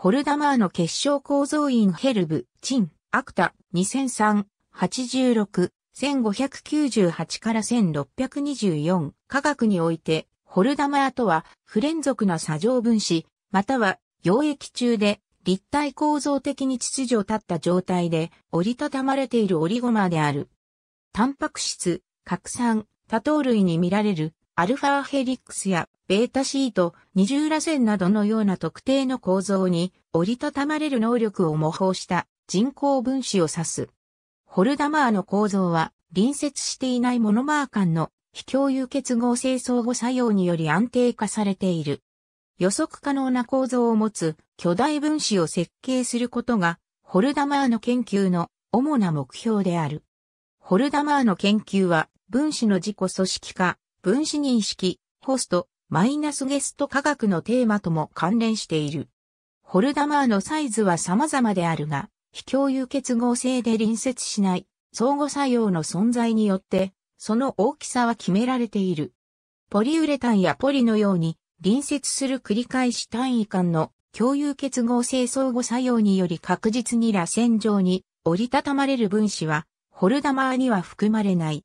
ホルダマーの結晶構造員ヘルブ、チン、アクタ、2003、86、1598から1624科学において、ホルダマーとは不連続な作状分子、または溶液中で立体構造的に秩序を立った状態で折りたたまれているオリゴマーである。タンパク質、核酸、多糖類に見られるアルファヘリックスやベータシート、二重螺旋などのような特定の構造に折りたたまれる能力を模倣した人工分子を指す。ホルダマーの構造は隣接していないモノマー間の非共有結合性相互作用により安定化されている。予測可能な構造を持つ巨大分子を設計することがホルダマーの研究の主な目標である。ホルダマーの研究は分子の自己組織化、分子認識、ホスト、マイナスゲスト科学のテーマとも関連している。ホルダマーのサイズは様々であるが、非共有結合性で隣接しない相互作用の存在によって、その大きさは決められている。ポリウレタンやポリのように隣接する繰り返し単位間の共有結合性相互作用により確実に螺旋状に折りたたまれる分子は、ホルダマーには含まれない。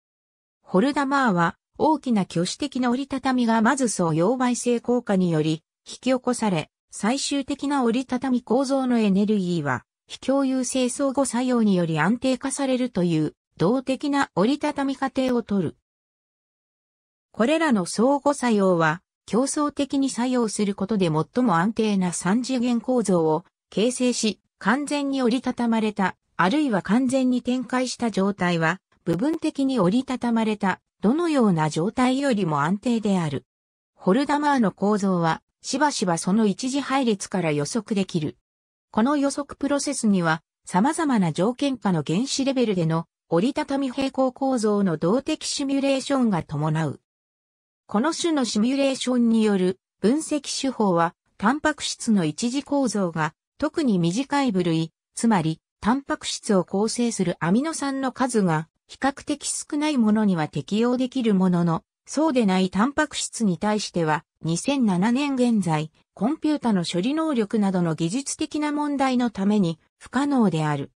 ホルダマーは大きな挙手的な折りたたみがまず相溶媒性効果により引き起こされ、最終的な折りたたみ構造のエネルギーは、非共有性相互作用により安定化されるという動的な折りたたみ過程をとる。これらの相互作用は、競争的に作用することで最も安定な三次元構造を形成し、完全に折りたたまれた、あるいは完全に展開した状態は、部分的に折りたたまれた、どのような状態よりも安定である。ホルダマーの構造は、しばしばその一次配列から予測できる。この予測プロセスには、様々な条件下の原子レベルでの折りたたみ平行構造の動的シミュレーションが伴う。この種のシミュレーションによる分析手法は、タンパク質の一次構造が特に短い部類、つまりタンパク質を構成するアミノ酸の数が比較的少ないものには適用できるものの、そうでないタンパク質に対しては、2007年現在、コンピュータの処理能力などの技術的な問題のために不可能である。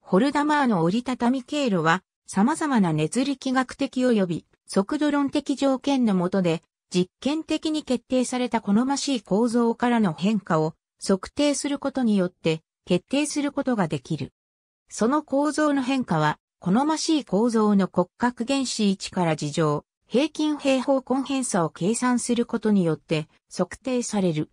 ホルダマーの折りたたみ経路は、様々な熱力学的及び速度論的条件のもとで、実験的に決定された好ましい構造からの変化を測定することによって決定することができる。その構造の変化は好ましい構造の骨格原子位置から事情、平均平方根偏差を計算することによって測定される。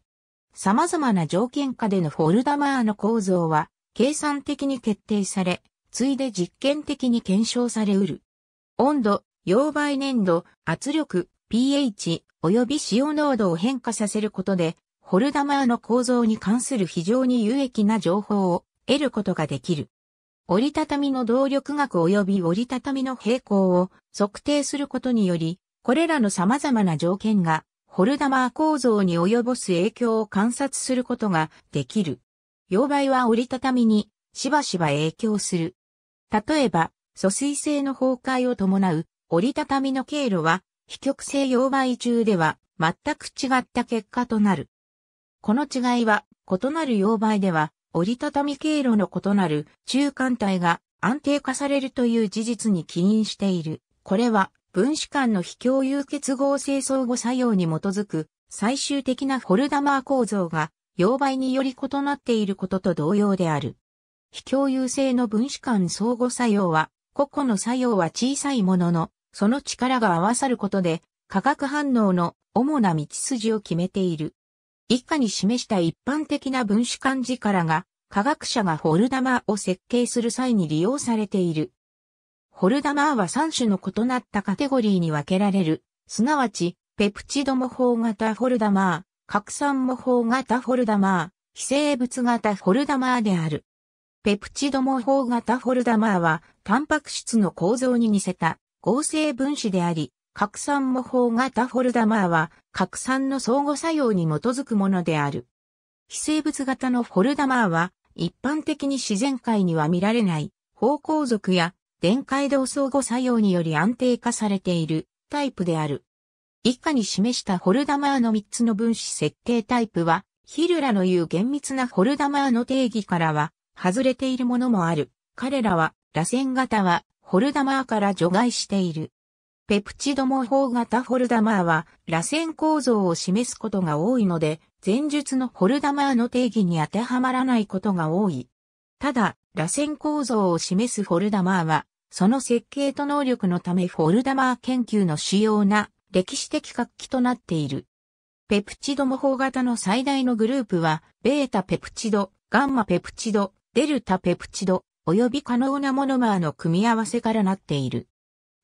様々な条件下でのフォルダマーの構造は計算的に決定され、ついで実験的に検証されうる。温度、溶媒粘度、圧力、pH、及び塩濃度を変化させることで、ホルダマーの構造に関する非常に有益な情報を得ることができる。折りたたみの動力学及び折りたたみの平行を測定することにより、これらの様々な条件が、ホルダマー構造に及ぼす影響を観察することができる。溶媒は折りたたみにしばしば影響する。例えば、疎水性の崩壊を伴う折りたたみの経路は、非極性溶媒中では全く違った結果となる。この違いは、異なる溶媒では折りたたみ経路の異なる中間体が安定化されるという事実に起因している。これは分子間の非共有結合性相互作用に基づく最終的なフォルダマー構造が溶媒により異なっていることと同様である。非共有性の分子間相互作用は、個々の作用は小さいものの、その力が合わさることで、化学反応の主な道筋を決めている。以下に示した一般的な分子間らが、科学者がホルダマーを設計する際に利用されている。ホルダマーは3種の異なったカテゴリーに分けられる、すなわち、ペプチド模倣型ホルダマー、核酸模倣型ホルダマー、非生物型ホルダマーである。ペプチド模倣型ホルダマーは、タンパク質の構造に似せた合成分子であり、拡散模倣型フォルダマーは、拡散の相互作用に基づくものである。非生物型のフォルダマーは、一般的に自然界には見られない、方向属や、電解度相互作用により安定化されているタイプである。以下に示したフォルダマーの3つの分子設計タイプは、ヒルラの言う厳密なフォルダマーの定義からは、外れているものもある。彼らは、螺旋型は、フォルダマーから除外している。ペプチド模倣型フォルダマーは、螺旋構造を示すことが多いので、前述のフォルダマーの定義に当てはまらないことが多い。ただ、螺旋構造を示すフォルダマーは、その設計と能力のためフォルダマー研究の主要な歴史的活気となっている。ペプチド模倣型の最大のグループは、ベータペプチド、ガンマペプチド、デルタペプチド、及び可能なモノマーの組み合わせからなっている。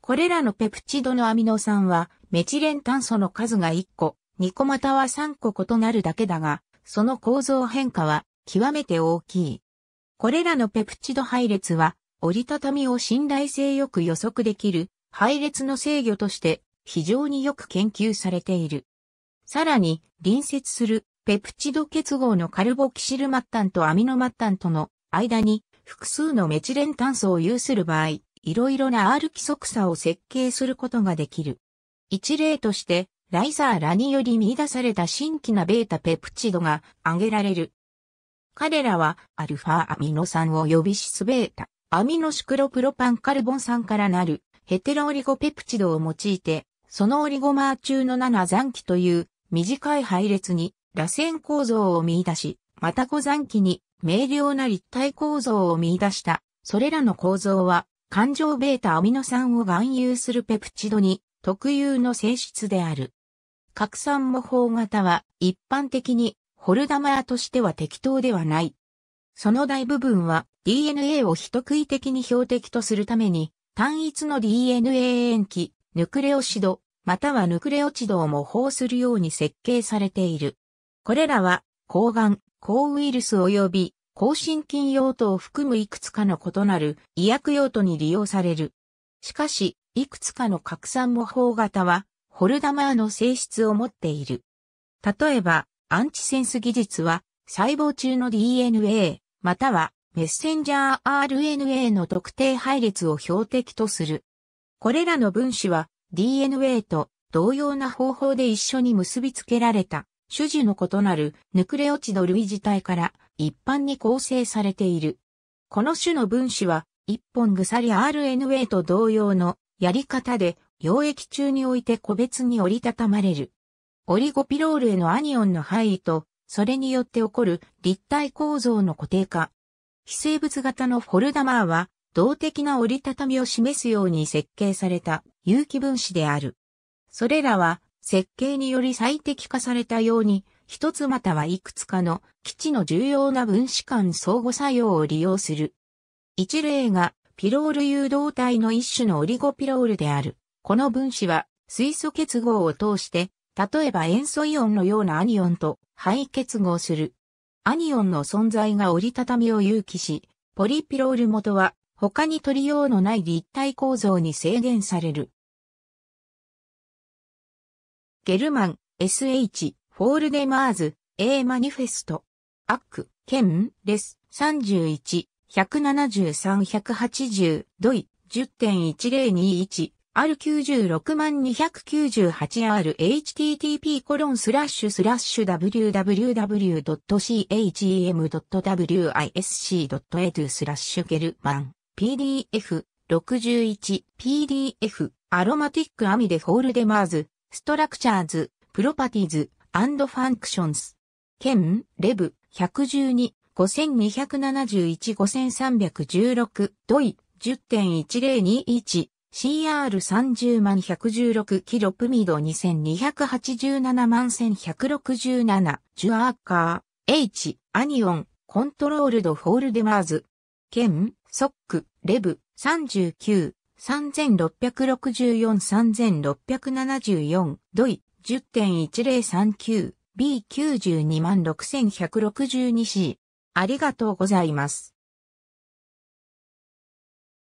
これらのペプチドのアミノ酸は、メチレン炭素の数が1個、2個または3個異なるだけだが、その構造変化は極めて大きい。これらのペプチド配列は、折りたたみを信頼性よく予測できる配列の制御として非常によく研究されている。さらに、隣接するペプチド結合のカルボキシル末端とアミノ末端との間に複数のメチレン炭素を有する場合、いろいろな R 規則差を設計することができる。一例として、ライザーらにより見出された新規なベータペプチドが挙げられる。彼らは、アルファアミノ酸を呼びシータ、アミノシクロプロパンカルボン酸からなる、ヘテロオリゴペプチドを用いて、そのオリゴマー中の7残機という短い配列に螺旋構造を見出し、また5残機に明瞭な立体構造を見出した。それらの構造は環状 β アミノ酸を含有するペプチドに特有の性質である。核酸模倣型は一般的にホルダマーとしては適当ではない。その大部分は DNA を非特異的に標的とするために単一の DNA 塩基、ヌクレオシド、またはヌクレオチドを模倣するように設計されている。これらは、抗がん、抗ウイルス及び更新菌用途を含むいくつかの異なる医薬用途に利用される。しかし、いくつかの拡散模倣型は、ホルダマーの性質を持っている。例えば、アンチセンス技術は、細胞中の DNA、またはメッセンジャー RNA の特定配列を標的とする。これらの分子は DNA と同様な方法で一緒に結びつけられた。種樹の異なるヌクレオチド類自体から一般に構成されている。この種の分子は一本鎖 RNA と同様のやり方で溶液中において個別に折りたたまれる。オリゴピロールへのアニオンの配位と、それによって起こる立体構造の固定化。非生物型のフォルダマーは、動的な折りたたみを示すように設計された有機分子である。それらは設計により最適化されたように、一つまたはいくつかの基地の重要な分子間相互作用を利用する。一例がピロール誘導体の一種のオリゴピロールである。この分子は水素結合を通して、例えば塩素イオンのようなアニオンと肺結合する。アニオンの存在が折りたたみを有機し、ポリピロール元は他に取りようのない立体構造に制限される。ゲルマン、SH、フォールデマーズ、A マニフェスト。アック、ケン、レス、31、173-180、ドイ、10.1021、R96-298RHTTP コロンスラッシュスラッシュ www.chem.wisc.edu スラッシュゲルマン PDF 61 PDF アロマティックアミデフォールデマーズストラクチャーズ、プロパティズ、アンドファンクションズ。ン、レブ、112、5271、5316、ドイ、10.1021、CR30 万116キロプミド2287万1167ジュアーカー H アニオンコントロールドフォールデマーズケンソックレブ39 3664-3674ドイ 10.1039B926162C。ありがとうございます。